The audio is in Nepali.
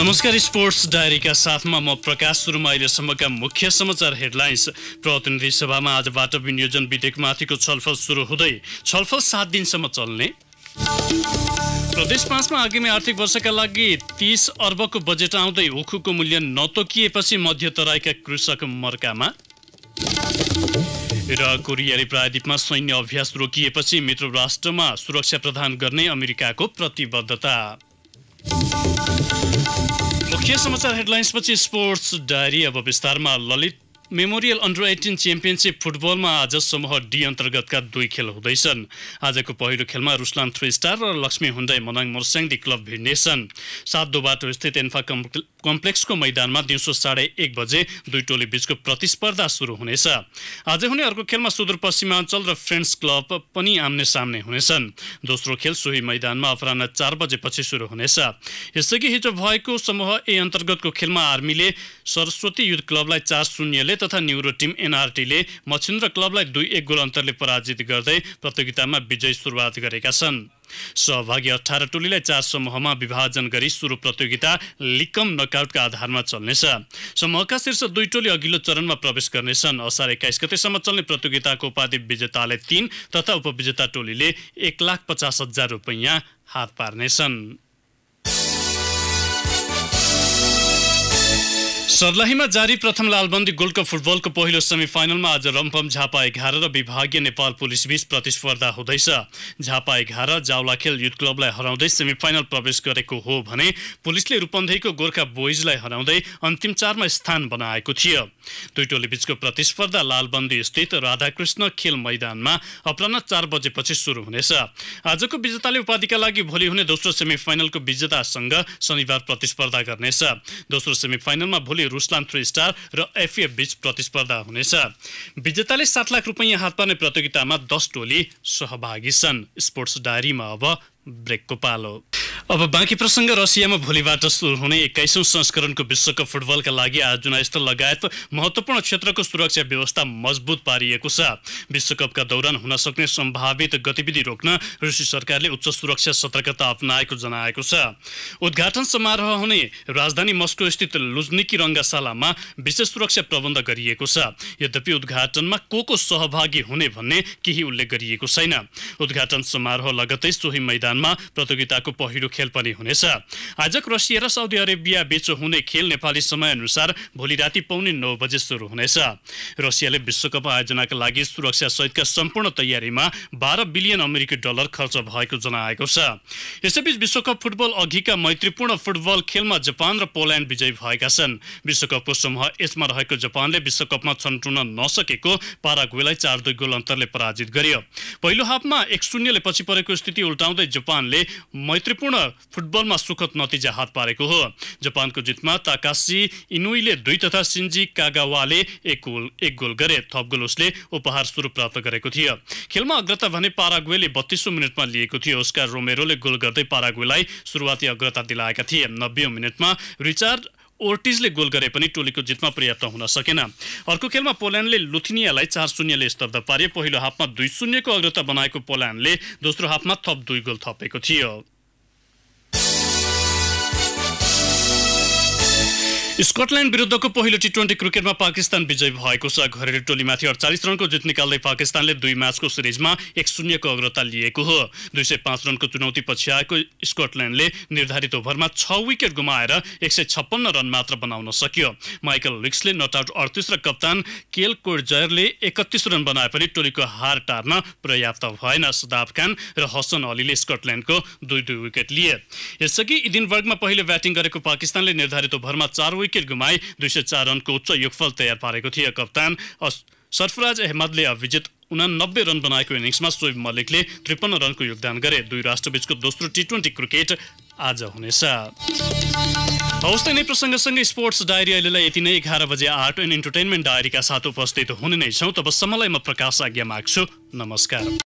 नमस्कार स्पोर्ट्स डायरीका साथमा म प्रकाश सुरुमा अहिलेसम्मका मुख्य समाचार हेडलाइन्स प्रतिनिधि सभामा आजबाट विनियोजन विधेयकमाथिको छलफल सुरु हुँदै छलफल सात दिनसम्म चल्ने प्रदेश पाँचमा आगामी आर्थिक वर्षका लागि तिस अर्बको बजेट आउँदै उखुको मूल्य नतोकिएपछि मध्य तराईका कृषक मर्कामा र कोरियाली प्रायद्वीपमा सैन्य अभ्यास रोकिएपछि मित्र राष्ट्रमा सुरक्षा प्रदान गर्ने अमेरिकाको प्रतिबद्धता मुख्य समाचार हेडलाइन्सपछि स्पोर्ट्स डायरी अब विस्तारमा Lalit memorial under eighteen championship फुटबलमा आज समूह डी अन्तर्गतका दुई खेल हुँदैछन् आजको पहिलो खेलमा रुसलान थ्री स्टार र लक्ष्मी हुन्दै मनाङ मोर्स्याङदी क्लब भिड्नेछन् सात बाटो स्थित एन्फा कम्प कम्प्लेक्सको मैदानमा दिउँसो साढे एक बजे दुई टोली बीचको प्रतिस्पर्धा सुरु हुनेछ आज हुने अर्को खेलमा सुदूरपश्चिमाञ्चल र फ्रेन्ड्स क्लब पनि आम्ने सामने हुनेछन् दोस्रो खेल सोही मैदानमा अपरान्ह चार बजेपछि सुरु हुनेछ यसअघि हिजो भएको समूह ए अन्तर्गतको खेलमा आर्मीले सरस्वती युथ क्लबलाई चार शून्यले तथा न्युरो टिम एनआरटीले मच्छिन्द्र क्लबलाई दुई एक गोल अन्तरले पराजित गर्दै प्रतियोगितामा विजय सुरुवात गरेका छन् सहभागी अठार टोलीलाई चार समूहमा विभाजन गरी सुरु प्रतियोगिता लिकम नकआउटका आधारमा चल्नेछ समूहका शीर्ष दुई टोली अघिल्लो चरणमा प्रवेश गर्नेछन् असार एक्काइस गतेसम्म चल्ने प्रतियोगिताको उपाधि विजेताले तीन तथा उपविजेता टोलीले एक लाख पचास हजार रुपैयाँ हात पार्नेछन् सर्लाहीमा जारी प्रथम लालबन्दी गोल्ड कप फुटबलको पहिलो सेमी फाइनलमा आज रम्पम झापा एघार र विभागीय नेपाल पुलिस बीच प्रतिस्पर्धा हुँदैछ झापा एघार जावलाखेल युथ क्लबलाई हराउँदै सेमी फाइनल प्रवेश गरेको हो भने पुलिसले रूपन्देहीको गोर्खा बोइजलाई हराउँदै अन्तिम चारमा स्थान बनाएको थियो दुई टोली बीचको प्रतिस्पर्धा लालबन्दी स्थित राधाकृष्ण खेल मैदानमा अपराह चार बजेपछि सुरु हुनेछ आजको विजेताले उपाधिका लागि भोलि हुने दोस्रो सेमी फाइनलको विजेतासँग शनिबार प्रतिस्पर्धा गर्नेछ दोस्रो सेमी फाइनलमा भोलि रुसलान थ्री स्टार र एफए बीच प्रतिस्पर्धा हुनेछ विजेताले सात लाख रुपियाँ हात पार्ने प्रतियोगितामा दस टोली सहभागी छन् स्पोर्ट्स डायरीमा अब ब्रेकको पालो अब बाँकी प्रसङ्ग रसियामा भोलिबाट सुरु हुने एक्काइसौँ संस्करणको विश्वकप फुटबलका लागि स्थल लगायत महत्त्वपूर्ण क्षेत्रको सुरक्षा व्यवस्था मजबुत पारिएको छ विश्वकपका दौरान हुन सक्ने सम्भावित गतिविधि रोक्न रुसी सरकारले उच्च सुरक्षा सतर्कता अप्नाएको जनाएको छ उद्घाटन समारोह हुने राजधानी मस्को स्थित लुजनिकी रङ्गशालामा विशेष सुरक्षा प्रबन्ध गरिएको छ यद्यपि उद्घाटनमा को को सहभागी हुने भन्ने केही उल्लेख गरिएको छैन उद्घाटन समारोह लगतै सोही मैदानमा प्रतियोगिताको पहिलो खेल पनि हुनेछ आज क्रोसिया र साउदी अरेबिया बीच हुने खेल नेपाली समयअनुसार भोलि राति पाउने नौ बजे सुरु हुनेछ रसियाले विश्वकप आयोजनाका लागि सुरक्षा सहितका सम्पूर्ण तयारीमा बाह्र बिलियन अमेरिकी डलर खर्च भएको जनाएको छ यसैबीच विश्वकप फुटबल अघिका मैत्रीपूर्ण फुटबल खेलमा जापान र पोल्यान्ड विजयी भएका छन् विश्वकपको समूह यसमा रहेको जापानले विश्वकपमा छन्टुन नसकेको पाराग्वेलाई चार दुई गोल अन्तरले पराजित गर्यो पहिलो हाफमा एक शून्यले पछि परेको स्थिति उल्टाउँदै जापानले मैत्रीपूर्ण फुटबलमा सुखद नतिजा हात पारेको हो जापानको जितमा ताकासी इनुईले दुई तथा सिन्जी कागावाले एक गोल एक गोल गरे थप गोल उसले उपहार स्वरूप प्राप्त गरेको थियो खेलमा अग्रता भने पाराग्वेले बत्तीसौँ मिनटमा लिएको थियो उसका रोमेरोले गोल गर्दै पाराग्वेलाई सुरुवाती अग्रता दिलाएका थिए नब्बे मिनटमा रिचार्ड ओर्टिजले गोल गरे पनि टोलीको जितमा पर्याप्त हुन सकेन अर्को खेलमा पोल्यान्डले लुथिनियालाई चार शून्यले स्तब्ध पारे पहिलो हाफमा दुई शून्यको अग्रता बनाएको पोल्यान्डले दोस्रो हाफमा थप दुई गोल थपेको थियो स्कटल्याण्ड विरुद्धको पहिलो टी ट्वेन्टी क्रिकेटमा पाकिस्तान विजयी भएको छ घरेलु टोलीमाथि अडचालिस रनको जित निकाल्दै पाकिस्तानले दुई म्याचको सिरिजमा एक शून्यको अग्रता लिएको हो दुई सय पाँच रनको चुनौती पछि आएको स्कटल्याण्डले निर्धारित ओभरमा छ विकेट गुमाएर एक सय छप्पन्न रन मात्र बनाउन सक्यो माइकल लिक्सले नट आउट अडतिस र कप्तान केल कोर्जयरले एकतिस रन बनाए पनि टोलीको हार टार्न पर्याप्त भएन सदाब खान र हसन अलीले स्कटल्याण्डको दुई दुई विकेट लिए यसअघि इदिनबर्गमा पहिले ब्याटिङ गरेको पाकिस्तानले निर्धारित ओभरमा चार विकेट गुमाई दुई सय चार रनको उच्च योगफल तयार पारेको थियो कप्तान सरफराज अहमदले अभिजित उनानब्बे रन बनाएको इनिङ्समा सोइब मल्लिकले त्रिपन्न रनको योगदान गरे दुई राष्ट्रबीचको दोस्रो टी ट्वेन्टी क्रिकेट आज हुनेछ हौस् नै प्रसङ्गसँगै स्पोर्ट्स डायरी अहिलेलाई यति नै एघार बजे आर्ट एन्ड इन्टरटेनमेन्ट डायरीका साथ उपस्थित हुने नै छौँ तबसम्मलाई म प्रकाश आज्ञा माग्छु नमस्कार